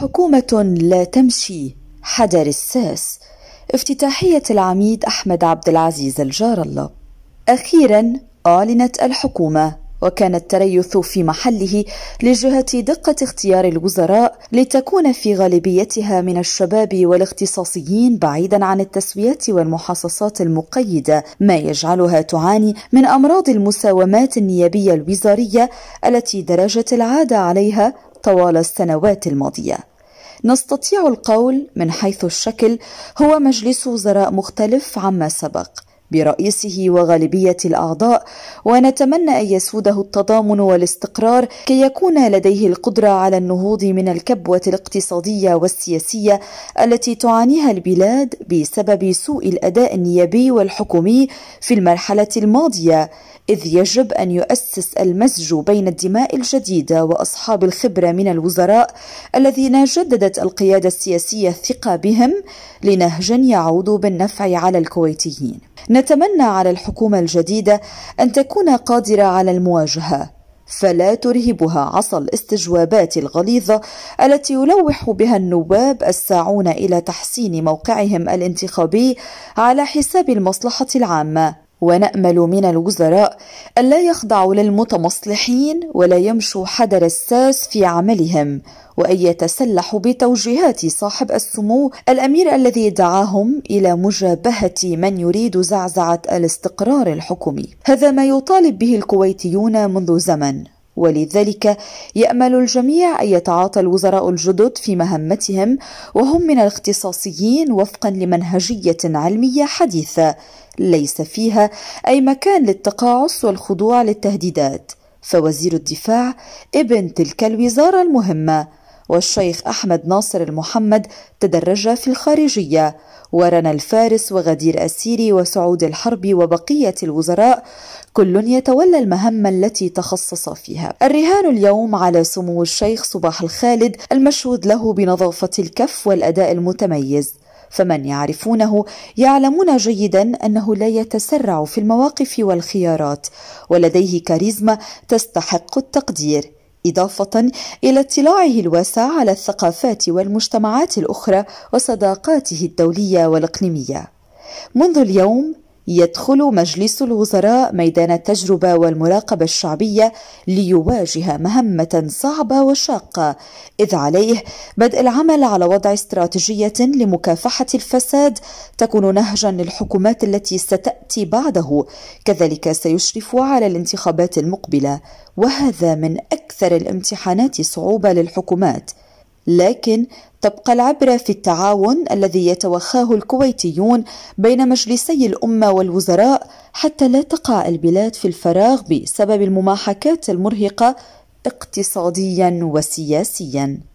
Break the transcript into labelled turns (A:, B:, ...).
A: حكومة لا تمشي حجر الساس افتتاحية العميد أحمد عبد العزيز الجار الله أخيرا أعلنت الحكومة وكان التريث في محله لجهة دقة اختيار الوزراء لتكون في غالبيتها من الشباب والاختصاصيين بعيدا عن التسويات والمحاصصات المقيدة ما يجعلها تعاني من أمراض المساومات النيابية الوزارية التي درجت العادة عليها طوال السنوات الماضية نستطيع القول من حيث الشكل هو مجلس وزراء مختلف عما سبق برئيسه وغالبيه الاعضاء ونتمنى ان يسوده التضامن والاستقرار كي يكون لديه القدره على النهوض من الكبوه الاقتصاديه والسياسيه التي تعانيها البلاد بسبب سوء الاداء النيابي والحكومي في المرحله الماضيه اذ يجب ان يؤسس المزج بين الدماء الجديده واصحاب الخبره من الوزراء الذين جددت القياده السياسيه الثقه بهم لنهج يعود بالنفع على الكويتيين نتمنى على الحكومة الجديدة أن تكون قادرة على المواجهة فلا ترهبها عصا الاستجوابات الغليظة التي يلوح بها النواب الساعون إلى تحسين موقعهم الانتخابي على حساب المصلحة العامة ونامل من الوزراء الا يخضعوا للمتمصلحين ولا يمشوا حدر الساس في عملهم وان يتسلحوا بتوجيهات صاحب السمو الامير الذي دعاهم الى مجابهه من يريد زعزعه الاستقرار الحكومي هذا ما يطالب به الكويتيون منذ زمن ولذلك يأمل الجميع أن يتعاطى الوزراء الجدد في مهمتهم وهم من الاختصاصيين وفقا لمنهجية علمية حديثة ليس فيها أي مكان للتقاعس والخضوع للتهديدات فوزير الدفاع ابن تلك الوزارة المهمة والشيخ أحمد ناصر المحمد تدرج في الخارجية ورنا الفارس وغدير أسيري وسعود الحرب وبقية الوزراء كل يتولى المهمة التي تخصص فيها الرهان اليوم على سمو الشيخ صباح الخالد المشهود له بنظافة الكف والأداء المتميز فمن يعرفونه يعلمون جيدا انه لا يتسرع في المواقف والخيارات ولديه كاريزما تستحق التقدير إضافة إلى اطلاعه الواسع على الثقافات والمجتمعات الأخرى وصداقاته الدولية والإقليمية. منذ اليوم يدخل مجلس الوزراء ميدان التجربة والمراقبة الشعبية ليواجه مهمة صعبة وشاقة إذ عليه بدء العمل على وضع استراتيجية لمكافحة الفساد تكون نهجا للحكومات التي ستأتي بعده كذلك سيشرف على الانتخابات المقبلة وهذا من أكثر الامتحانات صعوبة للحكومات لكن تبقى العبرة في التعاون الذي يتوخاه الكويتيون بين مجلسي الأمة والوزراء حتى لا تقع البلاد في الفراغ بسبب المماحكات المرهقة اقتصاديا وسياسيا